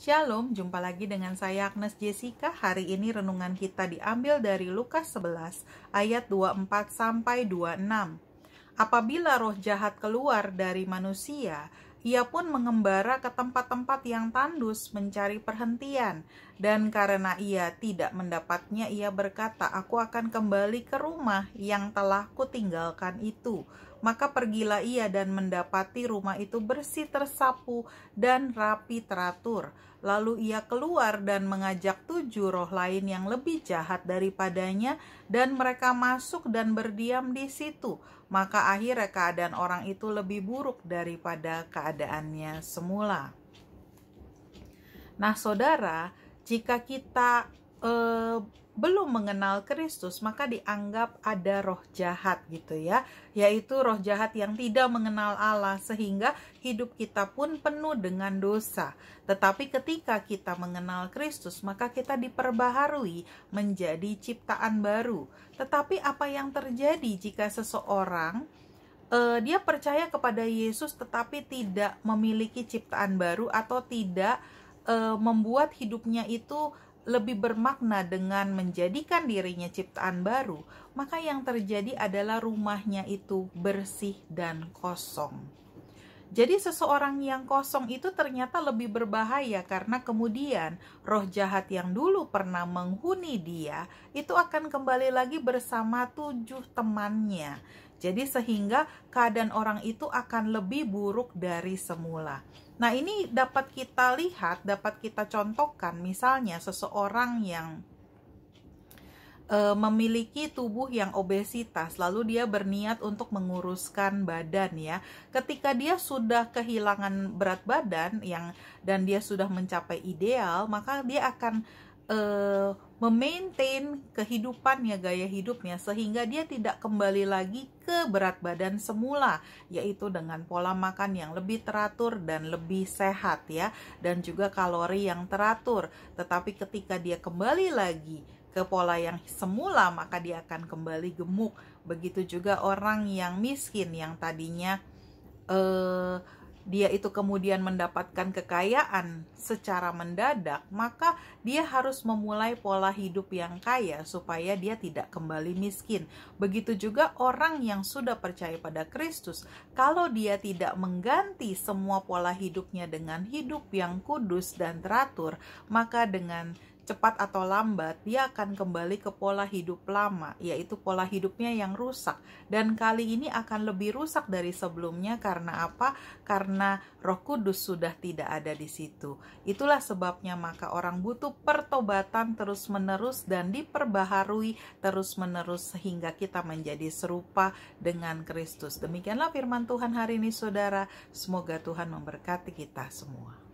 Shalom, jumpa lagi dengan saya Agnes Jessica. Hari ini renungan kita diambil dari Lukas 11 ayat 24 sampai 26. Apabila roh jahat keluar dari manusia, ia pun mengembara ke tempat-tempat yang tandus mencari perhentian dan karena ia tidak mendapatnya ia berkata, "Aku akan kembali ke rumah yang telah kutinggalkan itu." maka pergilah ia dan mendapati rumah itu bersih tersapu dan rapi teratur. Lalu ia keluar dan mengajak tujuh roh lain yang lebih jahat daripadanya, dan mereka masuk dan berdiam di situ. Maka akhirnya keadaan orang itu lebih buruk daripada keadaannya semula. Nah, saudara, jika kita uh, belum mengenal Kristus, maka dianggap ada roh jahat gitu ya, yaitu roh jahat yang tidak mengenal Allah sehingga hidup kita pun penuh dengan dosa. Tetapi ketika kita mengenal Kristus, maka kita diperbaharui menjadi ciptaan baru. Tetapi apa yang terjadi jika seseorang uh, dia percaya kepada Yesus tetapi tidak memiliki ciptaan baru atau tidak eh, membuat hidupnya itu lebih bermakna dengan menjadikan dirinya ciptaan baru, maka yang terjadi adalah rumahnya itu bersih dan kosong. Jadi seseorang yang kosong itu ternyata lebih berbahaya karena kemudian roh jahat yang dulu pernah menghuni dia itu akan kembali lagi bersama tujuh temannya. Jadi sehingga keadaan orang itu akan lebih buruk dari semula. Nah, ini dapat kita lihat, dapat kita contohkan, misalnya seseorang yang e, memiliki tubuh yang obesitas, lalu dia berniat untuk menguruskan badan ya. Ketika dia sudah kehilangan berat badan yang dan dia sudah mencapai ideal, maka dia akan uh, memaintain kehidupannya, gaya hidupnya, sehingga dia tidak kembali lagi ke berat badan semula, yaitu dengan pola makan yang lebih teratur dan lebih sehat ya, dan juga kalori yang teratur. Tetapi ketika dia kembali lagi ke pola yang semula, maka dia akan kembali gemuk. Begitu juga orang yang miskin yang tadinya uh, dia itu kemudian mendapatkan kekayaan secara mendadak, maka dia harus memulai pola hidup yang kaya supaya dia tidak kembali miskin. Begitu juga orang yang sudah percaya pada Kristus, kalau dia tidak mengganti semua pola hidupnya dengan hidup yang kudus dan teratur, maka dengan cepat atau lambat dia akan kembali ke pola hidup lama, yaitu pola hidupnya yang rusak. Dan kali ini akan lebih rusak dari sebelumnya karena apa? Karena Roh Kudus sudah tidak ada di situ. Itulah sebabnya maka orang butuh pertobatan terus-menerus dan diperbaharui terus-menerus sehingga kita menjadi serupa dengan Kristus. Demikianlah firman Tuhan hari ini Saudara. Semoga Tuhan memberkati kita semua.